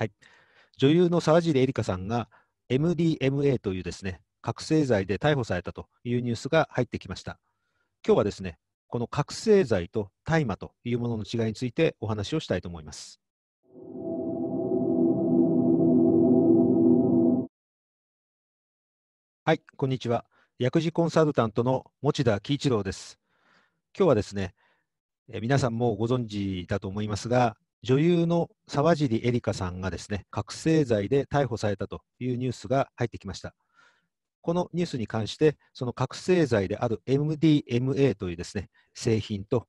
はい、女優の沢尻エリカさんが MDMA というですね覚醒剤で逮捕されたというニュースが入ってきました。今日はですね、この覚醒剤と大麻というものの違いについてお話をしたいと思います。はい、こんにちは。薬事コンサルタントの持田喜一郎です。今日はですね、え皆さんもご存知だと思いますが、女優の沢尻エリカさんがですね、覚醒剤で逮捕されたというニュースが入ってきました。このニュースに関して、その覚醒剤である MDMA というですね、製品と、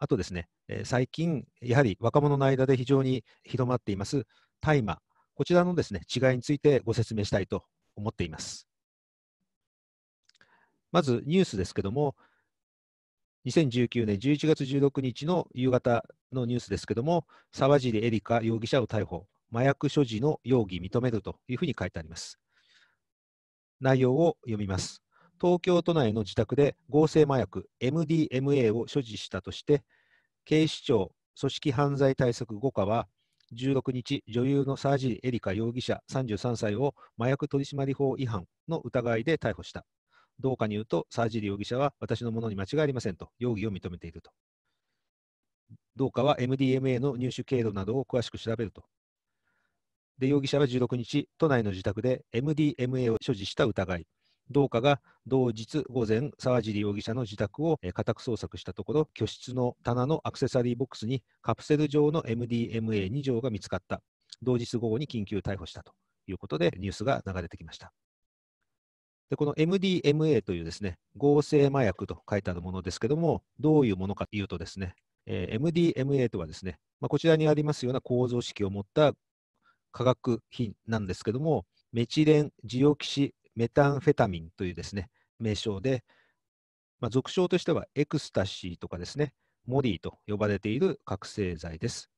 あとですね、最近、やはり若者の間で非常に広まっています大麻、こちらのですね、違いについてご説明したいと思っています。まずニュースですけども、2019年11月16日の夕方のニュースですけども、沢尻エリカ容疑者を逮捕、麻薬所持の容疑認めるというふうに書いてあります。内容を読みます。東京都内の自宅で合成麻薬 MDMA を所持したとして、警視庁組織犯罪対策5課は、16日、女優の沢尻エリカ容疑者33歳を麻薬取締法違反の疑いで逮捕した。どうかに言うと、沢尻容疑者は私のものに間違いありませんと容疑を認めていると。どうかは MDMA の入手経路などを詳しく調べると。で、容疑者は16日、都内の自宅で MDMA を所持した疑い。どうかが同日午前、沢尻容疑者の自宅を家宅捜索したところ、居室の棚のアクセサリーボックスにカプセル状の MDMA2 錠が見つかった。同日午後に緊急逮捕したということで、ニュースが流れてきました。でこの MDMA というですね合成麻薬と書いてあるものですけども、どういうものかというとですね、えー、MDMA とはですね、まあ、こちらにありますような構造式を持った化学品なんですけども、メチレンジオキシメタンフェタミンというですね名称で、まあ、俗称としてはエクスタシーとかですね、モディと呼ばれている覚醒剤です。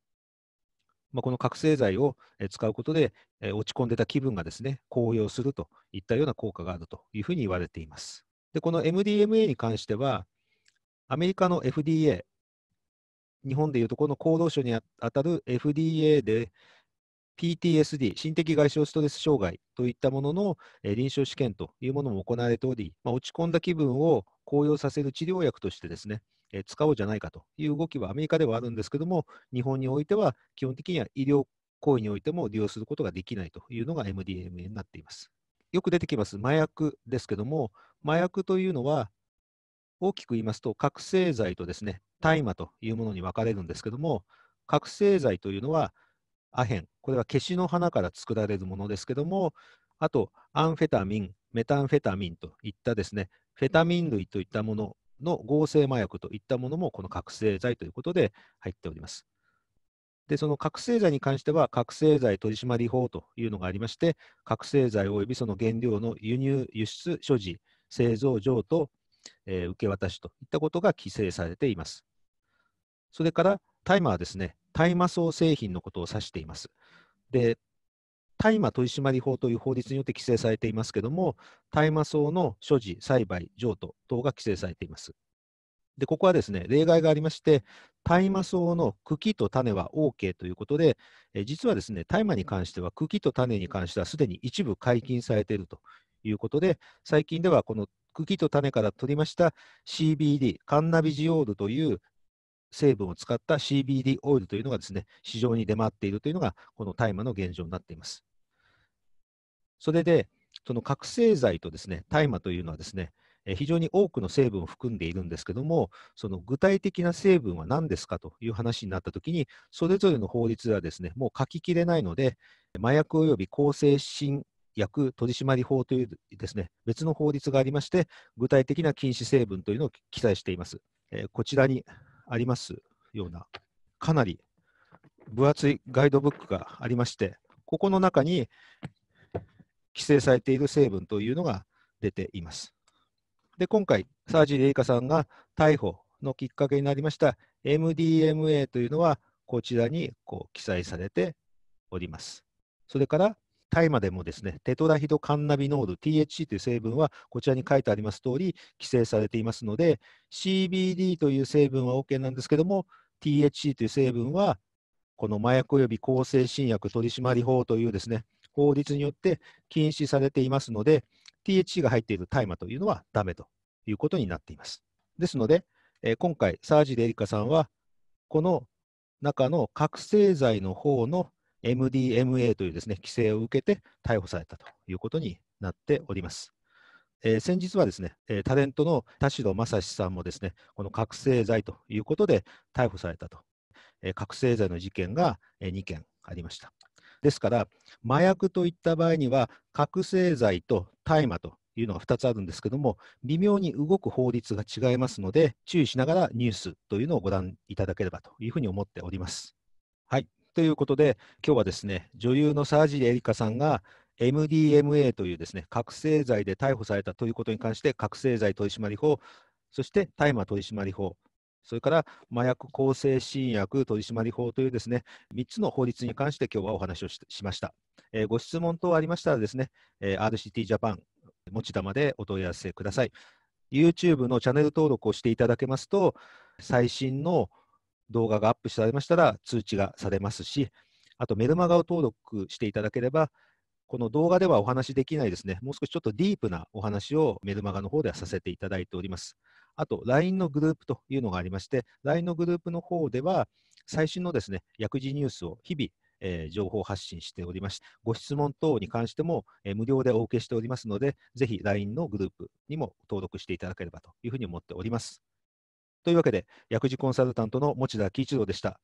まあ、この覚醒剤を使うことで、落ち込んでた気分がですね、高揚するといったような効果があるというふうに言われています。で、この MDMA に関しては、アメリカの FDA、日本でいうとこの厚労省にあたる FDA で、PTSD、心的外傷ストレス障害といったものの臨床試験というものも行われており、まあ、落ち込んだ気分を高揚させる治療薬としてですね、え使おうじゃないかという動きはアメリカではあるんですけども、日本においては基本的には医療行為においても利用することができないというのが MDMA になっています。よく出てきます麻薬ですけども、麻薬というのは大きく言いますと、覚醒剤とですね大麻というものに分かれるんですけども、覚醒剤というのはアヘン、これはケシの花から作られるものですけども、あとアンフェタミン、メタンフェタミンといったですねフェタミン類といったものの合成麻薬といったものもこの覚醒剤ということで入っております。で、その覚醒剤に関しては、覚醒剤取締法というのがありまして、覚醒剤及びその原料の輸入、輸出、所持、製造、譲渡、えー、受け渡しといったことが規制されています。それから、大麻はですね、大麻草製品のことを指しています。で、大麻取締法という法律によって規制されていますけども、大麻草の所持、栽培、譲渡等が規制されています。で、ここはですね、例外がありまして、大麻草の茎と種は OK ということで、え実はですね、大麻に関しては、茎と種に関してはすでに一部解禁されているということで、最近ではこの茎と種から取りました CBD、カンナビジオールという成分を使った CBD オイルというのがですね、市場に出回っているというのが、この大麻の現状になっています。それで、その覚醒剤とですね大麻というのはですね、非常に多くの成分を含んでいるんですけども、その具体的な成分は何ですかという話になったときに、それぞれの法律はですね、もう書ききれないので、麻薬及び向精神薬取締法というですね、別の法律がありまして、具体的な禁止成分というのを記載しています。えこちらにありますような、かなり分厚いガイドブックがありまして、ここの中に、規制されている成分というのが出ています。で今回、サージ・レイカさんが逮捕のきっかけになりました MDMA というのはこちらにこう記載されております。それから大麻でもですね、テトラヒドカンナビノール THC という成分はこちらに書いてあります通り規制されていますので CBD という成分は OK なんですけども THC という成分はこの麻薬及び向精神薬取締法というですね法律によって禁止されていますので、THC が入っている大麻というのはダメということになっています。ですので、えー、今回、サージ・デリカさんは、この中の覚醒剤の方の MDMA というですね規制を受けて逮捕されたということになっております。えー、先日はですね、えー、タレントの田代正史さんもですねこの覚醒剤ということで逮捕されたと、えー、覚醒剤の事件が2件ありました。ですから、麻薬といった場合には、覚醒剤と大麻というのが2つあるんですけども、微妙に動く法律が違いますので、注意しながらニュースというのをご覧いただければというふうに思っております。はい。ということで、今日はですね、女優の沢尻エリカさんが、MDMA というですね覚醒剤で逮捕されたということに関して覚醒剤取締法そして大麻取締法それから麻薬向精神薬取締法というですね3つの法律に関して今日はお話をしました、えー、ご質問等ありましたらですね、えー、RCT ジャパン持ち玉でお問い合わせください YouTube のチャンネル登録をしていただけますと最新の動画がアップされましたら通知がされますしあとメルマガを登録していただければこの動画ではお話しできないですね、もう少しちょっとディープなお話をメルマガの方ではさせていただいております。あと、LINE のグループというのがありまして、LINE のグループの方では、最新のですね、薬事ニュースを日々、えー、情報発信しておりまして、ご質問等に関しても、えー、無料でお受けしておりますので、ぜひ LINE のグループにも登録していただければというふうに思っております。というわけで、薬事コンサルタントの持田喜一郎でした。